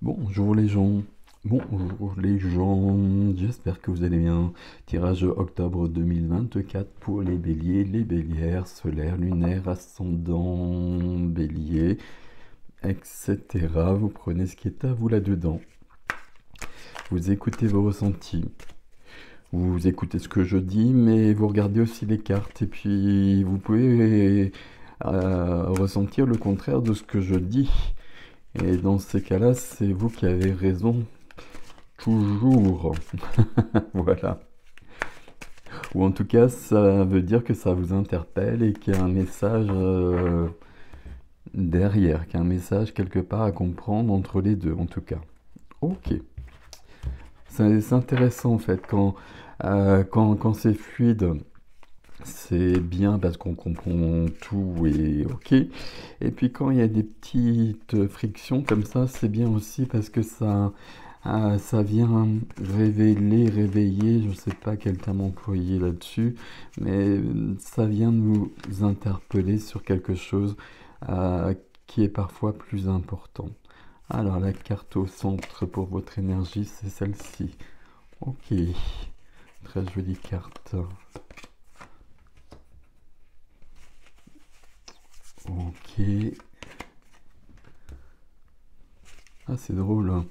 Bonjour les gens, bonjour les gens, j'espère que vous allez bien. Tirage octobre 2024 pour les béliers, les bélières, solaires, lunaires, ascendants, béliers, etc. Vous prenez ce qui est à vous là-dedans. Vous écoutez vos ressentis. Vous écoutez ce que je dis, mais vous regardez aussi les cartes et puis vous pouvez euh, ressentir le contraire de ce que je dis. Et dans ces cas-là, c'est vous qui avez raison. Toujours. voilà. Ou en tout cas, ça veut dire que ça vous interpelle et qu'il y a un message euh, derrière, qu'il y a un message quelque part à comprendre entre les deux, en tout cas. Ok. C'est intéressant en fait, quand, euh, quand, quand c'est fluide, c'est bien parce qu'on comprend tout et ok. Et puis quand il y a des petites frictions comme ça, c'est bien aussi parce que ça, ah, ça vient révéler, réveiller, je ne sais pas quel terme employer là-dessus, mais ça vient nous interpeller sur quelque chose euh, qui est parfois plus important. Alors la carte au centre pour votre énergie, c'est celle-ci. Ok, très jolie carte. Ok. Ah, c'est drôle. Hein.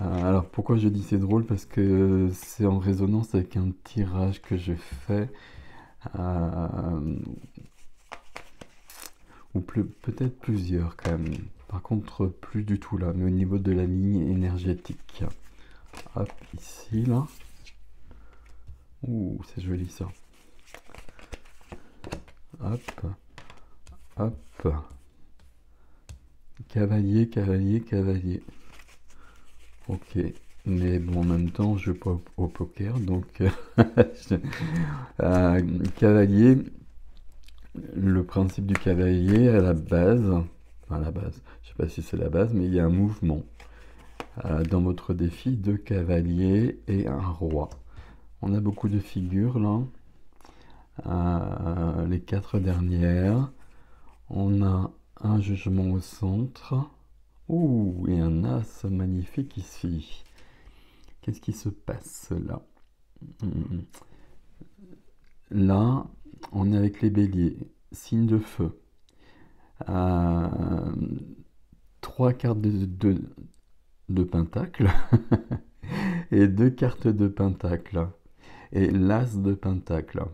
Euh, alors, pourquoi je dis c'est drôle Parce que c'est en résonance avec un tirage que je fais. Euh, ou peut-être plusieurs quand même. Par contre, plus du tout là, mais au niveau de la ligne énergétique. Hop, ici, là. Ouh, c'est joli ça. Hop. Hop. Cavalier, cavalier, cavalier. Ok. Mais bon, en même temps, je joue au poker, donc euh, euh, cavalier. Le principe du cavalier à la base, à la base, je sais pas si c'est la base, mais il y a un mouvement euh, dans votre défi de cavaliers et un roi. On a beaucoup de figures là, les quatre dernières. On a un jugement au centre. Ouh, et un as magnifique ici. Qu'est-ce qui se passe là mmh. Là, on est avec les béliers. Signe de feu. Euh, trois cartes de pentacle et deux cartes de pentacle et l'as de pentacle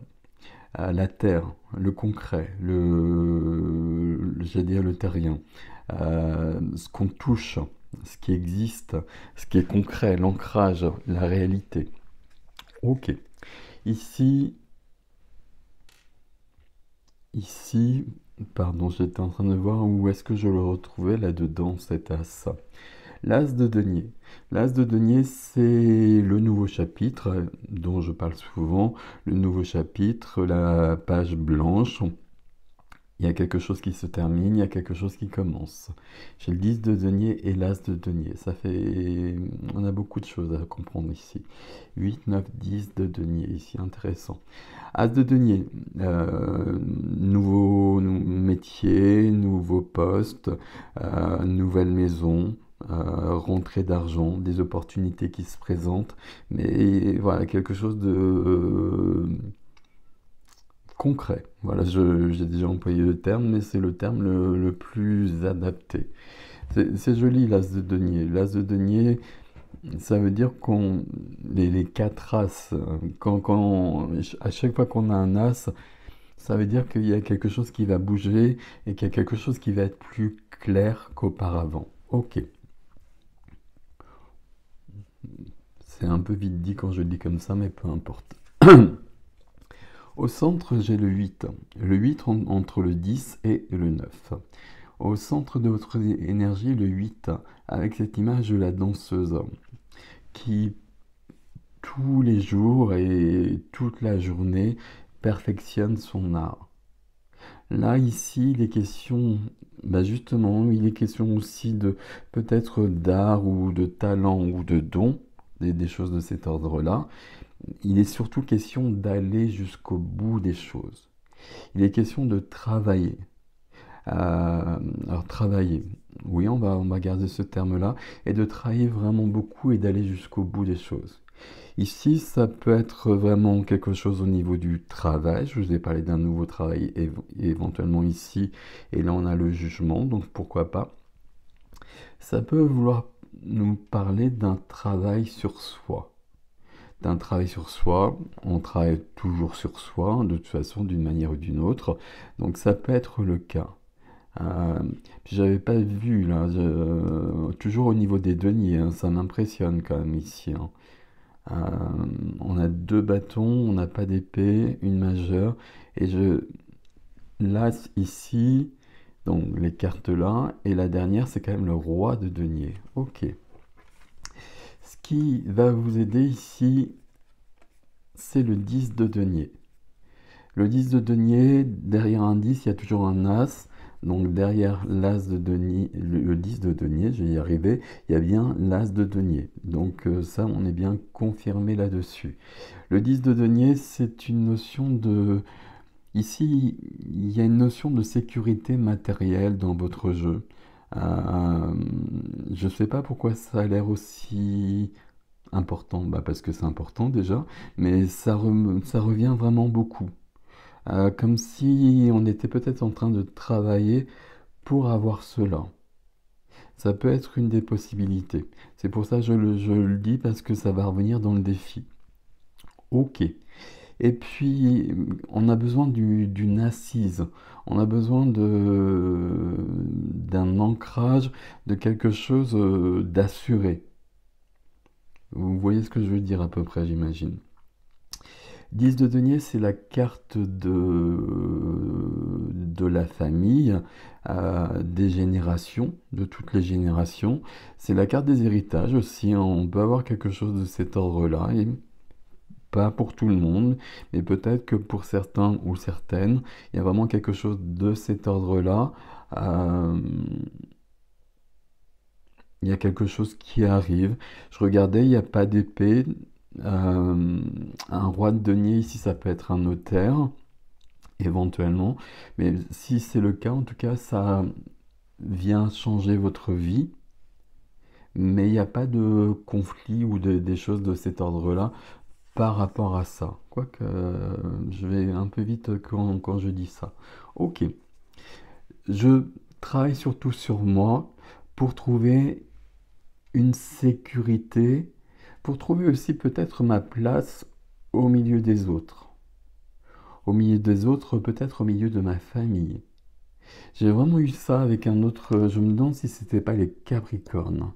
la terre, le concret, le, le dire le terrien, euh, ce qu'on touche, ce qui existe, ce qui est concret, l'ancrage, la réalité. Ok. Ici, ici, pardon, j'étais en train de voir où est-ce que je le retrouvais là-dedans, cet as. L'As de Denier. L'As de Denier, c'est le nouveau chapitre dont je parle souvent, le nouveau chapitre, la page blanche. Il y a quelque chose qui se termine, il y a quelque chose qui commence. J'ai le 10 de denier et l'as de denier. Ça fait. On a beaucoup de choses à comprendre ici. 8, 9, 10 de denier ici, intéressant. As de denier, euh, nouveau métier, nouveau poste, euh, nouvelle maison, euh, rentrée d'argent, des opportunités qui se présentent, mais voilà, quelque chose de euh, concret. Voilà, j'ai déjà employé le terme, mais c'est le terme le, plus adapté. C'est joli l'as de denier. L'as de denier, ça veut dire qu'on les, quatre as. Quand, à chaque fois qu'on a un as, ça veut dire qu'il y a quelque chose qui va bouger et qu'il y a quelque chose qui va être plus clair qu'auparavant. Ok. C'est un peu vite dit quand je dis comme ça, mais peu importe. Au centre, j'ai le 8. Le 8 entre le 10 et le 9. Au centre de votre énergie, le 8, avec cette image de la danseuse qui, tous les jours et toute la journée, perfectionne son art. Là, ici, il est question, bah, justement, il est question aussi de peut-être d'art ou de talent ou de don, des, choses de cet ordre-là. Il est surtout question d'aller jusqu'au bout des choses. Il est question de travailler. Euh, alors travailler, oui, on va, on va garder ce terme-là, et de travailler vraiment beaucoup et d'aller jusqu'au bout des choses. Ici, ça peut être vraiment quelque chose au niveau du travail. Je vous ai parlé d'un nouveau travail éventuellement ici, et là on a le jugement, donc pourquoi pas. Ça peut vouloir nous parler d'un travail sur soi. D'un travail sur soi, on travaille toujours sur soi, de toute façon, d'une manière ou d'une autre. Donc ça peut être le cas. Euh, j'avais pas vu, là, euh, toujours au niveau des deniers, hein, ça m'impressionne quand même ici. Hein. Euh, on a deux bâtons, on n'a pas d'épée, une majeure. Et je, l'as ici, donc les cartes là. Et la dernière, c'est quand même le roi de denier. Ok. Ce qui va vous aider ici, c'est le 10 de denier. Le 10 de denier, derrière un 10, il y a toujours un as. Donc derrière l'as de denier, le 10 de denier, je vais y arriver, il y a bien l'as de denier. Donc euh, ça, on est bien confirmé là-dessus. Le 10 de denier, c'est une notion de, Ici, il y a une notion de sécurité matérielle dans votre jeu. Euh, je ne sais pas pourquoi ça a l'air aussi important, bah, parce que c'est important déjà, mais ça, revient vraiment beaucoup. Euh, comme si on était peut-être en train de travailler pour avoir cela. Ça peut être une des possibilités. C'est pour ça que je le, je le dis parce que ça va revenir dans le défi. Ok. Et puis, on a besoin d'une assise, on a besoin d'un ancrage, de quelque chose euh, d'assuré. Vous voyez ce que je veux dire à peu près, j'imagine. 10 de denier, c'est la carte de, la famille, euh, des générations, de toutes les générations. C'est la carte des héritages aussi. On peut avoir quelque chose de cet ordre-là pas pour tout le monde, mais peut-être que pour certains ou certaines, il y a vraiment quelque chose de cet ordre-là. Euh, il y a quelque chose qui arrive. Je regardais, il n'y a pas d'épée. Euh, un roi de denier ici, ça peut être un notaire, éventuellement. Mais si c'est le cas, en tout cas, ça vient changer votre vie. Mais il n'y a pas de conflit ou des choses de cet ordre-là par rapport à ça. Quoique je vais un peu vite quand, quand, je dis ça. Ok. Je travaille surtout sur moi pour trouver une sécurité, pour trouver aussi peut-être ma place au milieu des autres. Au milieu des autres, peut-être au milieu de ma famille. J'ai vraiment eu ça avec un autre. Je me demande si c'était pas les Capricornes.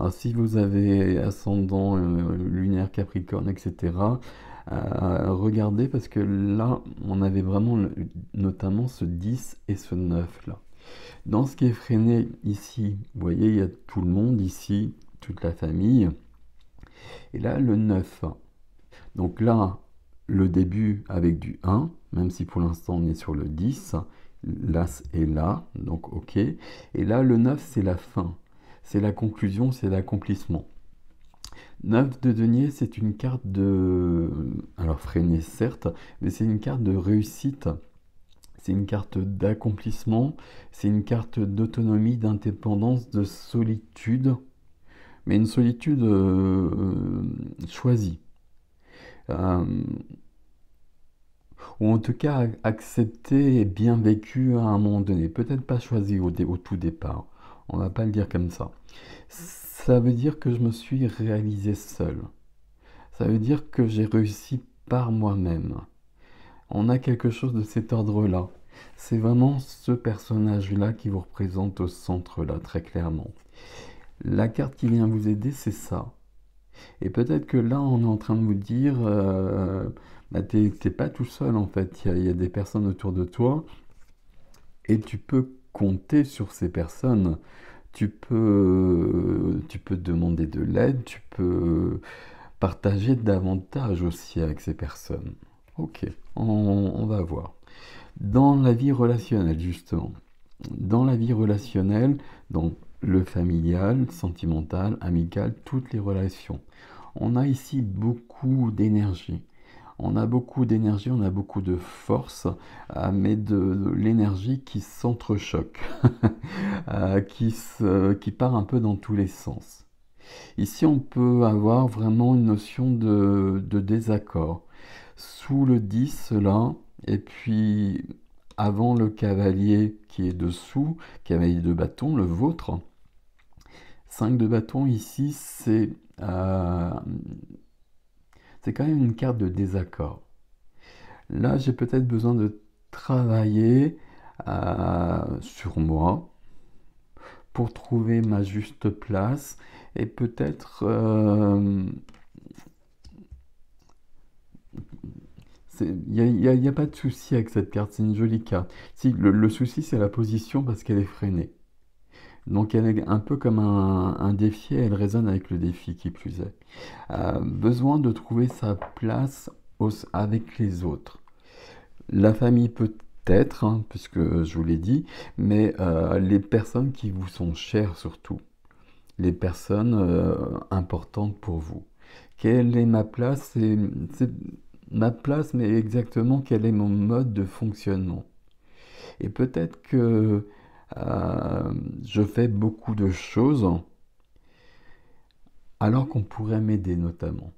Alors si vous avez ascendant, euh, lunaire, capricorne, etc., euh, regardez parce que là, on avait vraiment notamment ce 10 et ce 9 là. Dans ce qui est freiné ici, vous voyez, il y a tout le monde ici, toute la famille. Et là, le 9. Donc là, le début avec du 1, même si pour l'instant on est sur le 10. L'As est là, donc OK. Et là, le 9, c'est la fin c'est la conclusion, c'est l'accomplissement. 9 de denier, c'est une carte de... Alors freiner certes, mais c'est une carte de réussite. C'est une carte d'accomplissement, c'est une carte d'autonomie, d'indépendance, de solitude, mais une solitude euh, euh, choisie. Euh, ou en tout cas acceptée et bien vécue à un moment donné, peut-être pas choisie au tout départ. On va pas le dire comme ça. Ça veut dire que je me suis réalisé seul. Ça veut dire que j'ai réussi par moi-même. On a quelque chose de cet ordre-là. C'est vraiment ce personnage-là qui vous représente au centre-là, très clairement. La carte qui vient vous aider, c'est ça. Et peut-être que là, on est en train de vous dire, euh, bah, t'es pas tout seul en fait, il y, a des personnes autour de toi, et tu peux compter sur ces personnes. Tu peux, tu peux demander de l'aide, tu peux partager davantage aussi avec ces personnes. Ok, on, va voir. Dans la vie relationnelle, justement. Dans la vie relationnelle, donc le familial, sentimental, amical, toutes les relations. On a ici beaucoup d'énergie on a beaucoup d'énergie, on a beaucoup de force, euh, mais de, l'énergie qui s'entrechoque, euh, qui, part un peu dans tous les sens. Ici, on peut avoir vraiment une notion de, désaccord. Sous le 10, là, et puis avant le cavalier qui est dessous, cavalier de bâton, le vôtre, 5 de bâton ici, c'est euh, c'est quand même une carte de désaccord. Là, j'ai peut-être besoin de travailler euh, sur moi pour trouver ma juste place et peut-être euh, il n'y a, pas de souci avec cette carte, c'est une jolie carte. Si, le souci, c'est la position parce qu'elle est freinée. Donc elle est un peu comme un, défi, elle résonne avec le défi qui plus est. Euh, besoin de trouver sa place avec les autres. La famille peut-être, hein, puisque je vous l'ai dit, mais euh, les personnes qui vous sont chères surtout, les personnes euh, importantes pour vous. Quelle est ma place C'est ma place, mais exactement quel est mon mode de fonctionnement. Et peut-être que euh, je fais beaucoup de choses alors qu'on pourrait m'aider notamment.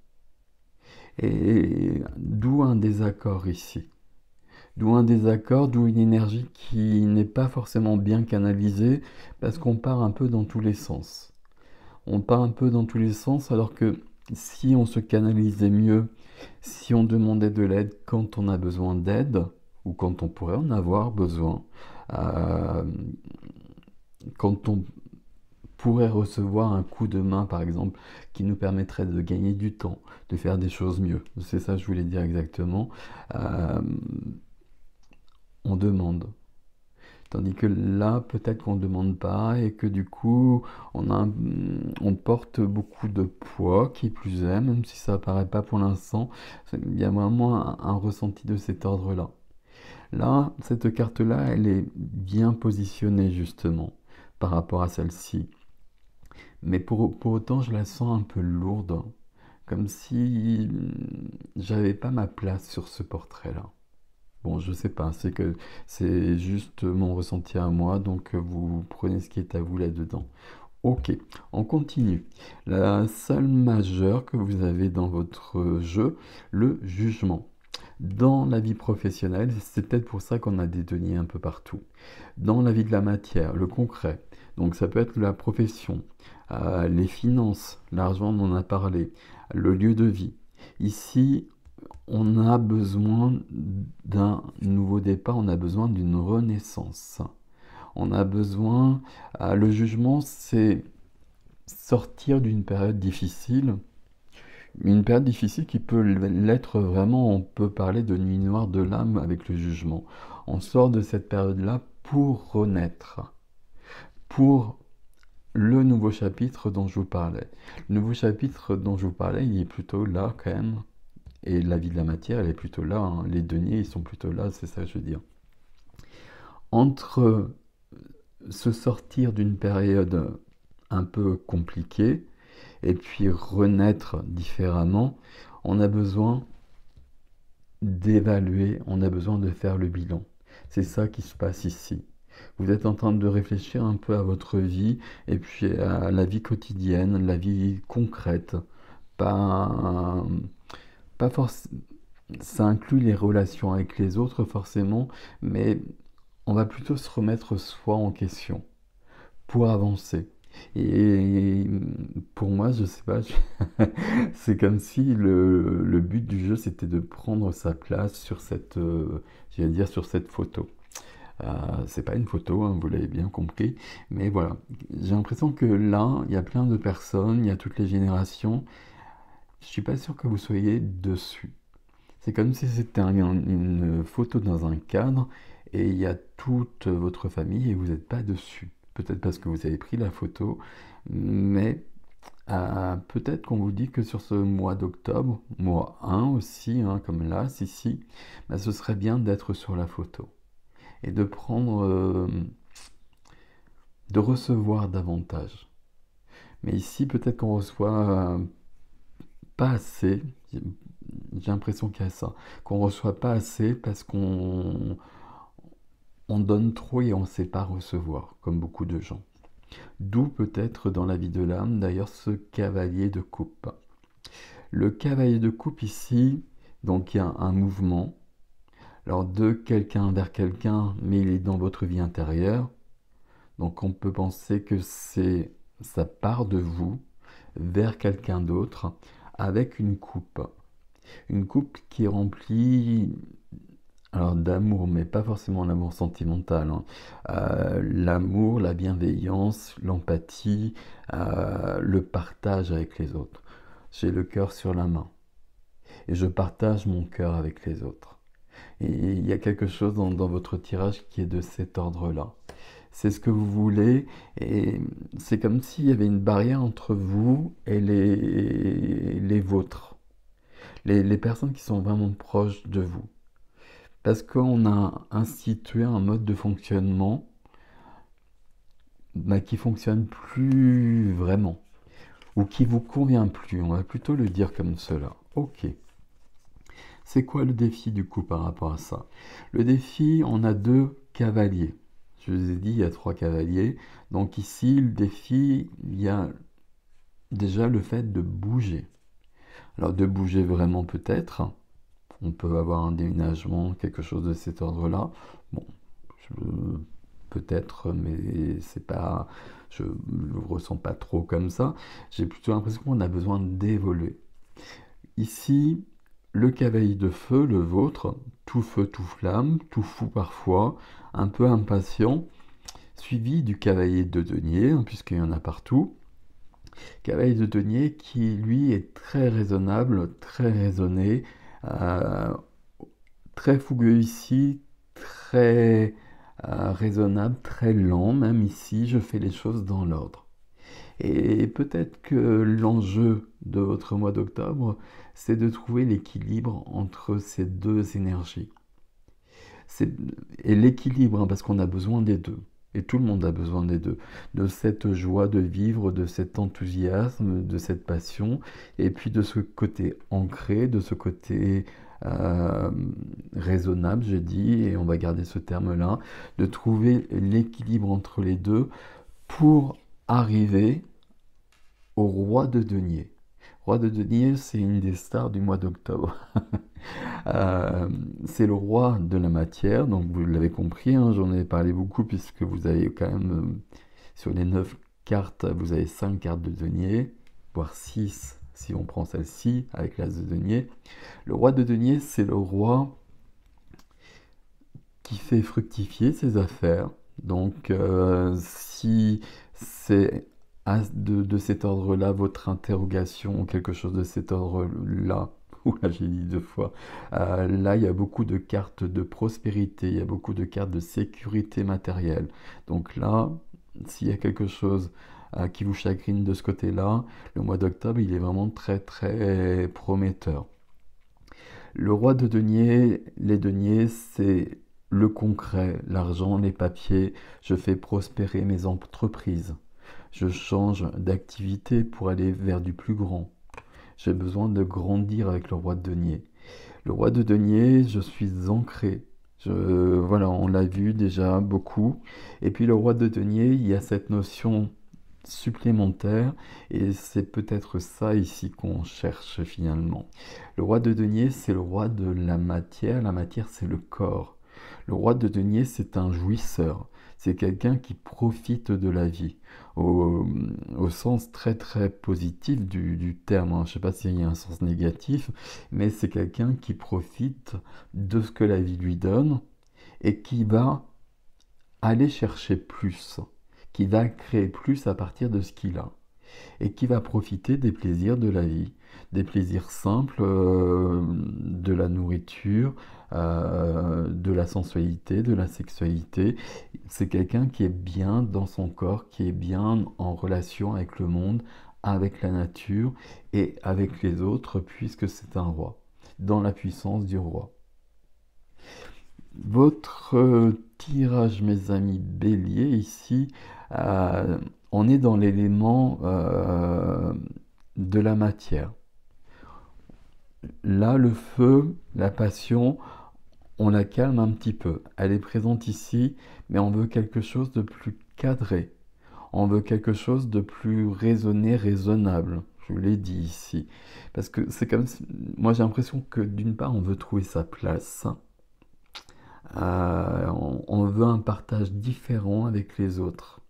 Et d'où un désaccord ici. D'où un désaccord, d'où une énergie qui n'est pas forcément bien canalisée parce qu'on part un peu dans tous les sens. On part un peu dans tous les sens alors que si on se canalisait mieux, si on demandait de l'aide quand on a besoin d'aide ou quand on pourrait en avoir besoin, euh, quand on pourrait recevoir un coup de main, par exemple, qui nous permettrait de gagner du temps, de faire des choses mieux. C'est ça que je voulais dire exactement. Euh, on demande. Tandis que là, peut-être qu'on ne demande pas et que du coup, on, on porte beaucoup de poids, qui plus est, même si ça apparaît pas pour l'instant, il y a vraiment un ressenti de cet ordre-là. Là, cette carte-là, elle est bien positionnée justement par rapport à celle-ci. Mais pour, autant, je la sens un peu lourde, comme si j'avais pas ma place sur ce portrait-là. Bon, je sais pas, c'est que c'est juste mon ressenti à moi, donc vous prenez ce qui est à vous là-dedans. Ok, on continue. La seule majeure que vous avez dans votre jeu, le jugement. Dans la vie professionnelle, c'est peut-être pour ça qu'on a des deniers un peu partout. Dans la vie de la matière, le concret, donc ça peut être la profession, euh, les finances, l'argent dont on a parlé, le lieu de vie. Ici, on a besoin d'un nouveau départ, on a besoin d'une renaissance. On a besoin, euh, le jugement, c'est sortir d'une période difficile une période difficile qui peut l'être vraiment, on peut parler de nuit noire de l'âme avec le jugement. On sort de cette période-là pour renaître, pour le nouveau chapitre dont je vous parlais. Le nouveau chapitre dont je vous parlais, il est plutôt là quand même. Et la vie de la matière, elle est plutôt là. Hein. Les deniers, ils sont plutôt là, c'est ça que je veux dire. Entre se sortir d'une période un peu compliquée, et puis renaître différemment, on a besoin d'évaluer, on a besoin de faire le bilan. C'est ça qui se passe ici. Vous êtes en train de réfléchir un peu à votre vie et puis à la vie quotidienne, la vie concrète. Pas, pas forcément. Ça inclut les relations avec les autres forcément, mais on va plutôt se remettre soi en question pour avancer. Et pour moi, je sais pas, c'est comme si le, but du jeu c'était de prendre sa place sur cette, euh, dire sur cette photo. Euh, c'est pas une photo, hein, vous l'avez bien compris, mais voilà. J'ai l'impression que là, il y a plein de personnes, il y a toutes les générations. Je suis pas sûr que vous soyez dessus. C'est comme si c'était une photo dans un cadre et il y a toute votre famille et vous n'êtes pas dessus peut-être parce que vous avez pris la photo, mais euh, peut-être qu'on vous dit que sur ce mois d'octobre, mois 1 aussi, hein, comme là, si, si, bah, ce serait bien d'être sur la photo et de prendre, euh, de recevoir davantage. Mais ici, peut-être qu'on reçoit euh, pas assez, j'ai l'impression qu'il y a ça, qu'on reçoit pas assez parce qu'on on donne trop et on ne sait pas recevoir, comme beaucoup de gens. D'où peut-être dans la vie de l'âme, d'ailleurs, ce cavalier de coupe. Le cavalier de coupe ici, donc il y a un mouvement, alors de quelqu'un vers quelqu'un, mais il est dans votre vie intérieure. Donc on peut penser que c'est sa part de vous vers quelqu'un d'autre avec une coupe. Une coupe qui est remplie alors d'amour, mais pas forcément l'amour sentimental. Hein. Euh, l'amour, la bienveillance, l'empathie, euh, le partage avec les autres. J'ai le cœur sur la main. Et je partage mon cœur avec les autres. Et il y a quelque chose dans, votre tirage qui est de cet ordre-là. C'est ce que vous voulez. Et c'est comme s'il y avait une barrière entre vous et les, vôtres. les personnes qui sont vraiment proches de vous. Parce qu'on a institué un mode de fonctionnement qui bah, qui fonctionne plus vraiment ou qui vous convient plus. On va plutôt le dire comme cela. Ok. C'est quoi le défi du coup par rapport à ça Le défi, on a deux cavaliers. Je vous ai dit, il y a trois cavaliers. Donc ici, le défi, il y a déjà le fait de bouger. Alors de bouger vraiment peut-être, on peut avoir un déménagement, quelque chose de cet ordre-là. Bon, peut-être, mais c'est pas, je le ressens pas trop comme ça. J'ai plutôt l'impression qu'on a besoin d'évoluer. Ici, le cavalier de feu, le vôtre, tout feu, tout flamme, tout fou parfois, un peu impatient, suivi du cavalier de denier, hein, puisqu'il y en a partout. Cavalier de denier qui, lui, est très raisonnable, très raisonné, euh, très fougueux ici, très euh, raisonnable, très lent même ici, je fais les choses dans l'ordre. Et peut-être que l'enjeu de votre mois d'octobre, c'est de trouver l'équilibre entre ces deux énergies. Et l'équilibre, hein, parce qu'on a besoin des deux. Et tout le monde a besoin des deux, de cette joie de vivre, de cet enthousiasme, de cette passion, et puis de ce côté ancré, de ce côté euh, raisonnable, j'ai dit, et on va garder ce terme-là, de trouver l'équilibre entre les deux pour arriver au roi de denier. Roi de Denier, c'est une des stars du mois d'octobre. Euh, c'est le roi de la matière, donc vous l'avez compris, hein, j'en ai parlé beaucoup puisque vous avez quand même, euh, sur les 9 cartes, vous avez cinq cartes de denier, voire 6 si on prend celle-ci avec l'as de denier. Le roi de denier, c'est le roi qui fait fructifier ses affaires. Donc euh, si c'est ah, de, cet ordre-là, votre interrogation, quelque chose de cet ordre-là, là, j'ai dit deux fois. Euh, là, il y a beaucoup de cartes de prospérité, il y a beaucoup de cartes de sécurité matérielle. Donc là, s'il y a quelque chose euh, qui vous chagrine de ce côté-là, le mois d'octobre, il est vraiment très très prometteur. Le roi de denier, les deniers, c'est le concret, l'argent, les papiers. Je fais prospérer mes entreprises. Je change d'activité pour aller vers du plus grand. J'ai besoin de grandir avec le roi de denier. Le roi de denier, je suis ancré. Je, voilà, on l'a vu déjà beaucoup. Et puis le roi de denier, il y a cette notion supplémentaire et c'est peut-être ça ici qu'on cherche finalement. Le roi de denier, c'est le roi de la matière. La matière, c'est le corps. Le roi de denier, c'est un jouisseur c'est quelqu'un qui profite de la vie, au, sens très très positif du, terme. Hein. Je ne sais pas s'il y a un sens négatif, mais c'est quelqu'un qui profite de ce que la vie lui donne et qui va aller chercher plus, qui va créer plus à partir de ce qu'il a et qui va profiter des plaisirs de la vie des plaisirs simples, euh, de la nourriture, euh, de la sensualité, de la sexualité. C'est quelqu'un qui est bien dans son corps, qui est bien en relation avec le monde, avec la nature et avec les autres, puisque c'est un roi, dans la puissance du roi. Votre euh, tirage, mes amis bélier, ici, on est dans l'élément de la matière là, le feu, la passion, on la calme un petit peu. Elle est présente ici, mais on veut quelque chose de plus cadré. On veut quelque chose de plus raisonné, raisonnable. Je l'ai dit ici. Parce que c'est comme Moi, j'ai l'impression que d'une part, on veut trouver sa place. Euh, on, veut un partage différent avec les autres.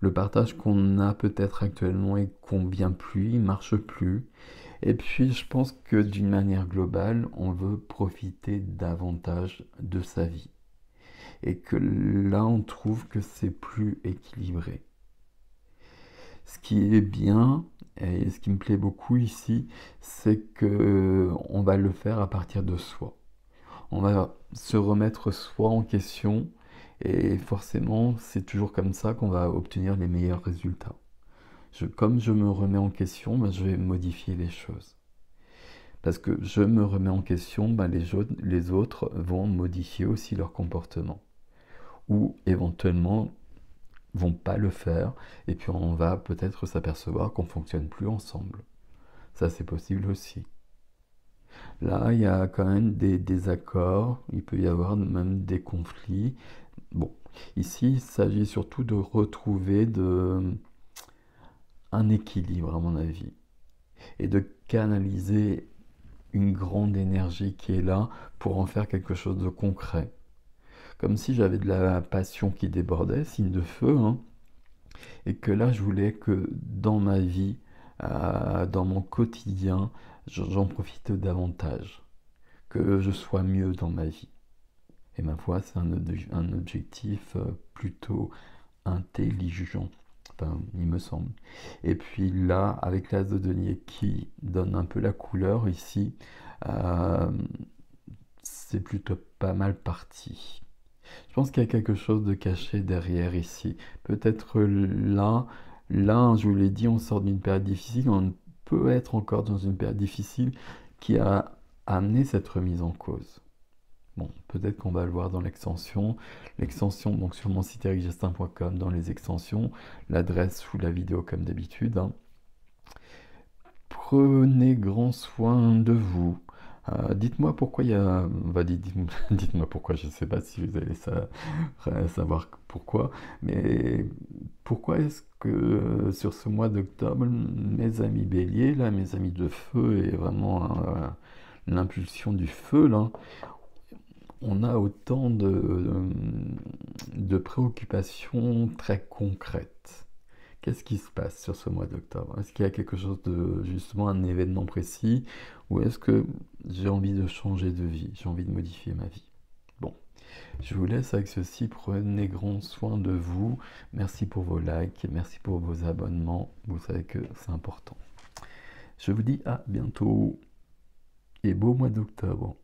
Le partage qu'on a peut-être actuellement et qu'on vient plus, il marche plus. Et puis, je pense que d'une manière globale, on veut profiter davantage de sa vie. Et que là, on trouve que c'est plus équilibré. Ce qui est bien, et ce qui me plaît beaucoup ici, c'est qu'on euh, va le faire à partir de soi. On va se remettre soi en question, et forcément, c'est toujours comme ça qu'on va obtenir les meilleurs résultats comme je me remets en question, ben, je vais modifier les choses. Parce que je me remets en question, ben, les, les autres vont modifier aussi leur comportement. Ou éventuellement vont pas le faire, et puis on va peut-être s'apercevoir qu'on fonctionne plus ensemble. Ça, c'est possible aussi. Là, il y a quand même des désaccords, il peut y avoir même des conflits. Bon, ici, il s'agit surtout de retrouver de, un équilibre à mon avis et de canaliser une grande énergie qui est là pour en faire quelque chose de concret. Comme si j'avais de la passion qui débordait, signe de feu, hein, et que là je voulais que dans ma vie, euh, dans mon quotidien, j'en profite davantage, que je sois mieux dans ma vie. Et ma foi, c'est un objectif euh, plutôt intelligent il me semble. Et puis là, avec l'as de denier qui donne un peu la couleur ici, euh, c'est plutôt pas mal parti. Je pense qu'il y a quelque chose de caché derrière ici. Peut-être là, là, je vous l'ai dit, on sort d'une période difficile, on peut être encore dans une période difficile qui a amené cette remise en cause peut-être qu'on va le voir dans l'extension. L'extension, donc sur mon site ericgestin.com, dans les extensions, l'adresse sous la vidéo comme d'habitude. Hein. Prenez grand soin de vous. Euh, dites-moi pourquoi il y a. Bah, dites-moi pourquoi, je ne sais pas si vous allez euh, savoir pourquoi, mais pourquoi est-ce que euh, sur ce mois d'octobre, mes amis béliers, là, mes amis de feu, et vraiment l'impulsion du feu, là, on a autant euh, de, préoccupations très concrètes. Qu'est-ce qui se passe sur ce mois d'octobre Est-ce qu'il y a quelque chose de justement un événement précis ou est-ce que j'ai envie de changer de vie, j'ai envie de modifier ma vie Bon, je vous laisse avec ceci, prenez grand soin de vous, merci pour vos likes, merci pour vos abonnements, vous savez que c'est important. Je vous dis à bientôt et beau mois d'octobre.